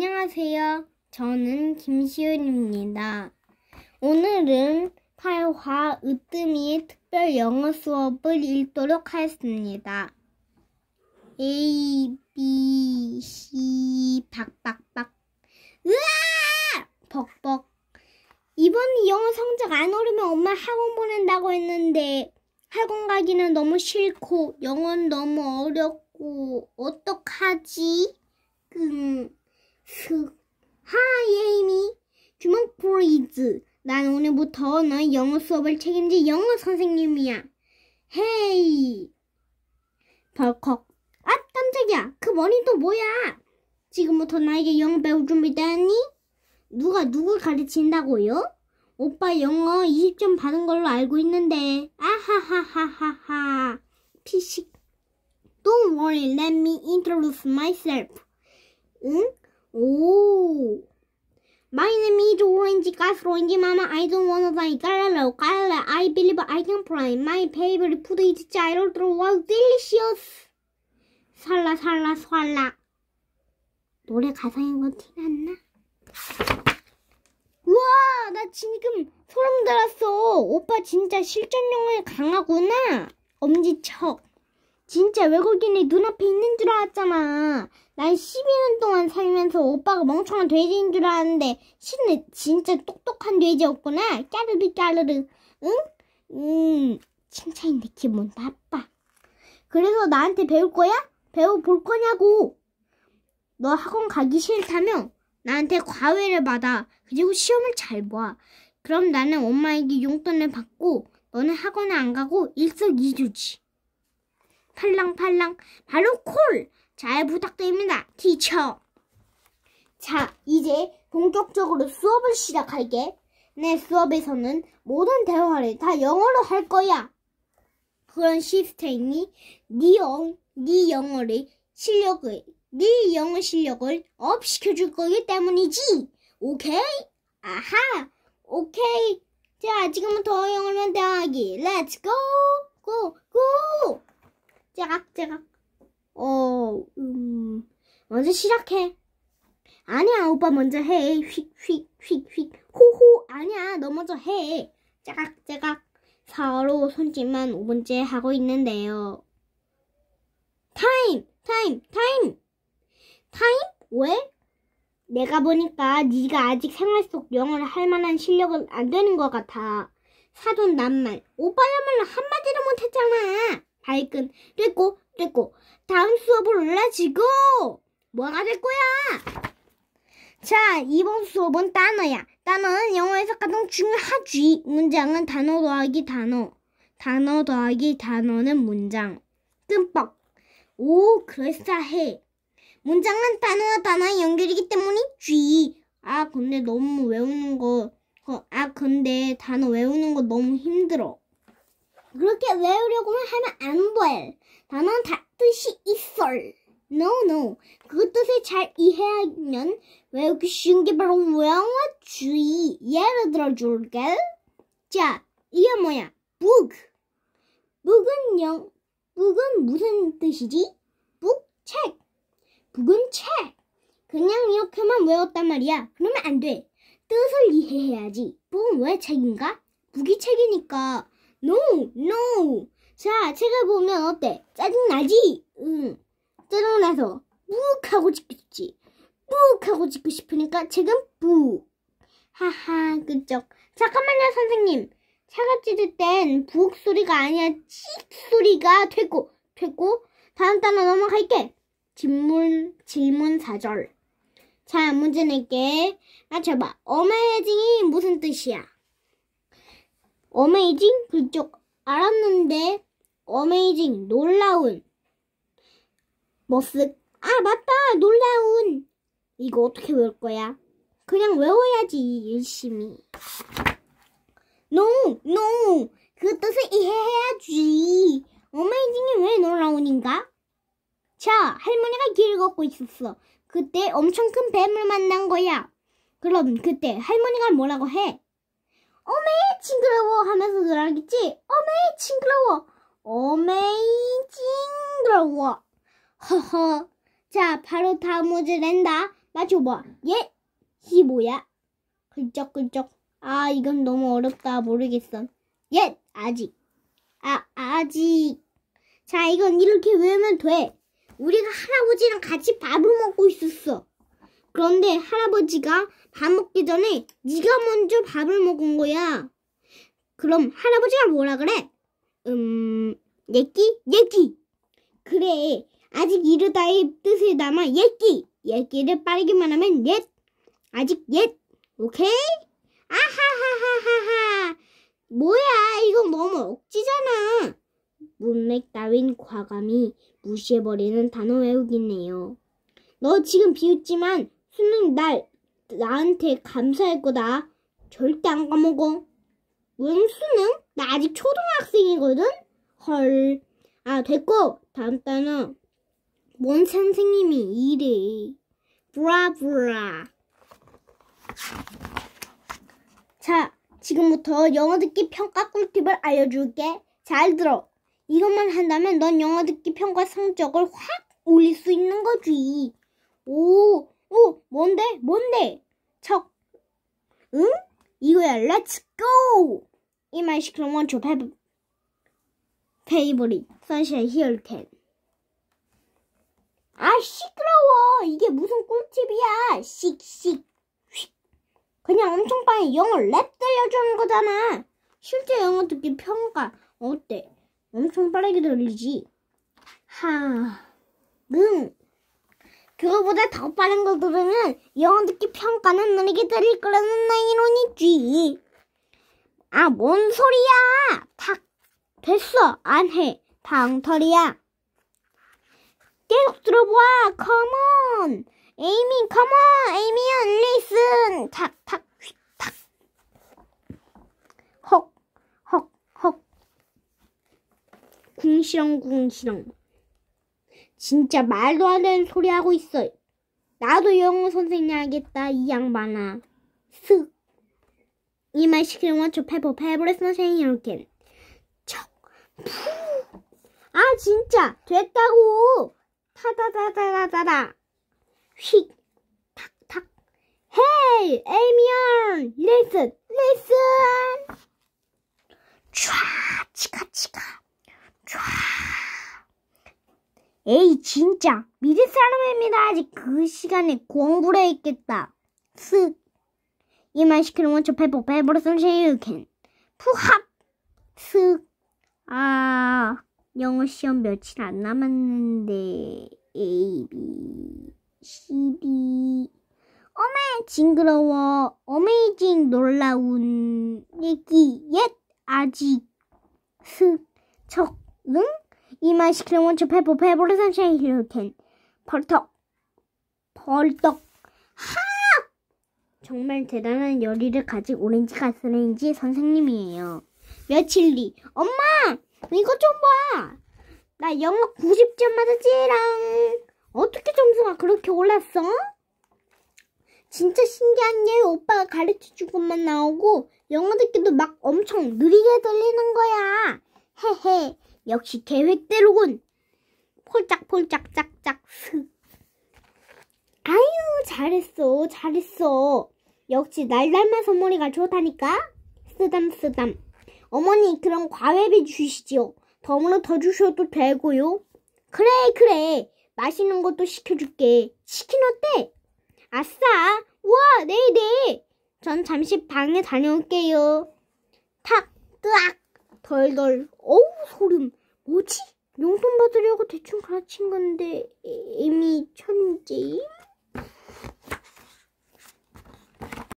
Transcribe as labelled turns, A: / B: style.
A: 안녕하세요. 저는 김시윤입니다. 오늘은 팔화 으뜸이 특별 영어 수업을 읽도록 하겠습니다. A, B, C, 박박박. 으아! 벅벅. 이번 영어 성적 안 오르면 엄마 학원 보낸다고 했는데, 학원 가기는 너무 싫고, 영어는 너무 어렵고, 어떡하지? 음. Hi, a 이미 주먹 프리즈. 난 오늘부터 너의 영어 수업을 책임질 영어 선생님이야. 헤이. 벌컥. 아, 깜짝이야. 그 머리 또 뭐야? 지금부터 나에게 영어 배울 준비되니? 누가 누굴 가르친다고요? 오빠 영어 20점 받은 걸로 알고 있는데. 아하하하하하. 피식. Don't worry, let me introduce myself. 응? 오. My name is Orange Guy Orange Mama. I don't wanna die. Galala, galala. I believe I can fly. My favorite food is gyro. Wow, delicious. 살라, 살라, 살라. 노래 가사인 건 티났나? 우와, 나 지금 소름 돋았어. 오빠 진짜 실전 영화에 강하구나. 엄지척. 진짜 외국인이 눈앞에 있는 줄 알았잖아. 난 12년 동안 살면서 오빠가 멍청한 돼지인 줄 알았는데 신은 진짜 똑똑한 돼지였구나. 까르르 까르르. 응? 음, 칭찬인데 기분 나빠. 그래서 나한테 배울 거야? 배워볼 거냐고. 너 학원 가기 싫다며? 나한테 과외를 받아. 그리고 시험을 잘 봐. 그럼 나는 엄마에게 용돈을 받고 너는 학원에 안 가고 일석이조지. 팔랑팔랑 바로 콜! 잘 부탁드립니다, 티처. 자, 이제 본격적으로 수업을 시작할게. 내 수업에서는 모든 대화를 다 영어로 할 거야. 그런 시스템이 네, 영, 네 영어를 실력을 네 영어 실력을 업 시켜줄 거기 때문이지. 오케이? 아하. 오케이. 자, 지금부터 영어로 대화하기. l 츠고 고고 o 짜각짜각. 어, 음. 먼저 시작해. 아니야, 오빠 먼저 해. 휙, 휙, 휙, 휙. 호호, 아니야, 너 먼저 해. 짜각짜각. 서로 손짓만 5분째 하고 있는데요. 타임! 타임! 타임! 타임? 왜? 내가 보니까 네가 아직 생활 속 영어를 할 만한 실력은 안 되는 것 같아. 사돈 낱말. 오빠야말로 한마디도 못했잖아. 발끈 됐고 됐고 다음 수업을 올라지고 뭐가 될 거야? 자 이번 수업은 단어야 단어는 영어에서 가장 중요하지 문장은 단어 더하기 단어 단어 더하기 단어는 문장 끔뻑 오 그럴싸해 문장은 단어와 단어의 연결이기 때문이지 아 근데 너무 외우는 거아 어, 근데 단어 외우는 거 너무 힘들어 그렇게 외우려고만 하면 안 돼. 나는 다 뜻이 있어. No, no. 그 뜻을 잘 이해하면 외우기 쉬운 게 바로 외어주의 예를 들어 줄게. 자, 이게 뭐야? book. book은 영, book은 무슨 뜻이지? book, 책. book은 책. 그냥 이렇게만 외웠단 말이야. 그러면 안 돼. 뜻을 이해해야지. book은 왜 책인가? 무기책이니까. No, no. 자, 책을 보면 어때? 짜증나지? 응. 짜증나서 뿌욱 하고 찍고 싶지. 뿌욱 하고 찍고 싶으니까 책은 뿌욱. 하하, 그쪽. 잠깐만요, 선생님. 차가 찢을 땐북 소리가 아니야찍 소리가 되고, 되고, 다음 단어 넘어갈게. 질문, 질문 사절. 자, 문제 낼게. 맞춰봐. 어메이징이 무슨 뜻이야? 어메이징 그쪽 알았는데 어메이징 놀라운 머쓱 아 맞다 놀라운 이거 어떻게 외울 거야? 그냥 외워야지 열심히 No no 그 뜻을 이해해야지 어메이징이 왜 놀라운인가? 자 할머니가 길 걷고 있었어 그때 엄청 큰 뱀을 만난 거야 그럼 그때 할머니가 뭐라고 해? 징그러워 하면서 놀아야겠지 어메이 징그러워 어메이 징그러워 허허 자 바로 다음 문제 낸다 맞춰봐 예? 이 뭐야? 글쩍글쩍 아 이건 너무 어렵다 모르겠어 예 아직 아 아직 자 이건 이렇게 외우면 돼 우리가 할아버지랑 같이 밥을 먹고 있었어 그런데 할아버지가 밥 먹기 전에 네가 먼저 밥을 먹은 거야 그럼 할아버지가 뭐라 그래? 음, 예끼? 예끼! 그래, 아직 이르다의 뜻에 담아 예끼! 예끼를 빠르기만 하면 옛! 아직 옛! 오케이? 아하하하하하! 뭐야, 이거 너무 억지잖아! 문맥 따윈 과감히 무시해버리는 단어 외우기네요. 너 지금 비웃지만 수능 날 나한테 감사할 거다. 절대 안 까먹어. 문수는? 나 아직 초등학생이거든? 헐. 아, 됐고. 다음 단어. 뭔 선생님이 이래. 브라브라. 자, 지금부터 영어 듣기 평가 꿀팁을 알려줄게. 잘 들어. 이것만 한다면 넌 영어 듣기 평가 성적을 확 올릴 수 있는 거지. 오, 오, 뭔데? 뭔데? 척. 응? 이거야, 렛츠고! In my screen, want to h a v favorite sunshine hill can. 아 시끄러워 이게 무슨 꿀팁이야 씩씩 그냥 엄청 빨리 영어 랩 들려주는 거잖아 실제 영어 듣기 평가 어때 엄청 빠르게 들리지 하응 그거보다 더 빠른 걸 들으면 영어 듣기 평가는 느리게 들릴 거라는 나이론이지 아, 뭔 소리야! 탁! 됐어! 안 해! 방털이야! 계속 들어봐! 컴온! 에이미, 컴온! 에이미, 리슨! 탁, 탁, 휙, 탁! 헉, 헉, 헉. 궁시렁, 궁시렁. 진짜 말도 안 되는 소리 하고 있어. 나도 영어 선생님 하겠다, 이 양반아. 슥. You might secretly want to pay for f a b u l o u y a n 척! 푸! 아, 진짜! 됐다고! 타다다다다다다! 휙! 탁, 탁! h e 에이미언! Listen! Listen! 촤! 치카, 치카! 촤! 에이, 진짜! 미리 사람입니다. 아직 그 시간에 공부를 했겠다. 쓱! 이만 u m 는 원초 can want to 푸합 스. 아 영어 시험 며칠 안 남았는데 A B C D. 어메 징그러워 어메이징 놀라운 얘기 옛 아직 스척응 이만시키는 원초 페보 페보를 선생님 이 벌떡 벌떡 정말 대단한 열의를 가진 오렌지 가스레인지 선생님이에요. 며칠 뒤 엄마 이거 좀 봐. 나 영어 90점 맞았지랑 어떻게 점수가 그렇게 올랐어? 진짜 신기한 예 오빠가 가르쳐준 것만 나오고 영어 듣기도 막 엄청 느리게 들리는 거야. 헤헤 역시 계획대로군. 폴짝폴짝 짝짝 슥. 아유 잘했어 잘했어. 역시 날 닮은 선물이가 좋다니까? 쓰담쓰담. 어머니, 그럼 과외비 주시지요. 덤으로 더 주셔도 되고요. 그래, 그래. 맛있는 것도 시켜줄게. 치킨 어때? 아싸! 우와, 네, 네. 전 잠시 방에 다녀올게요. 탁, 뜨악, 덜덜. 어우, 소름. 뭐지? 용돈 받으려고 대충 가르친 건데, 이미 천재임?